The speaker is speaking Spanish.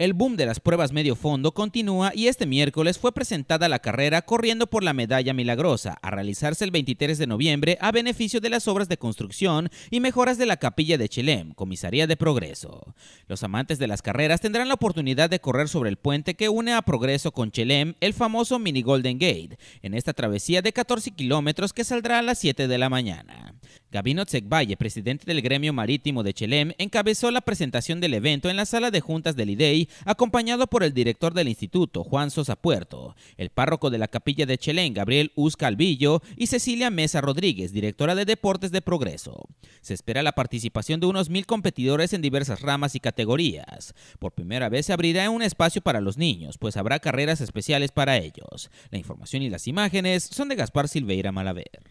El boom de las pruebas medio fondo continúa y este miércoles fue presentada la carrera corriendo por la medalla milagrosa, a realizarse el 23 de noviembre a beneficio de las obras de construcción y mejoras de la capilla de Chelem, comisaría de Progreso. Los amantes de las carreras tendrán la oportunidad de correr sobre el puente que une a Progreso con Chelem, el famoso Mini Golden Gate, en esta travesía de 14 kilómetros que saldrá a las 7 de la mañana. Gabino Tsekvalle, presidente del gremio marítimo de Chelem, encabezó la presentación del evento en la sala de juntas del IDEI, e acompañado por el director del instituto, Juan Sosa Puerto, el párroco de la capilla de Chelem, Gabriel Uz Calvillo, y Cecilia Mesa Rodríguez, directora de Deportes de Progreso. Se espera la participación de unos mil competidores en diversas ramas y categorías. Por primera vez se abrirá un espacio para los niños, pues habrá carreras especiales para ellos. La información y las imágenes son de Gaspar Silveira Malaver.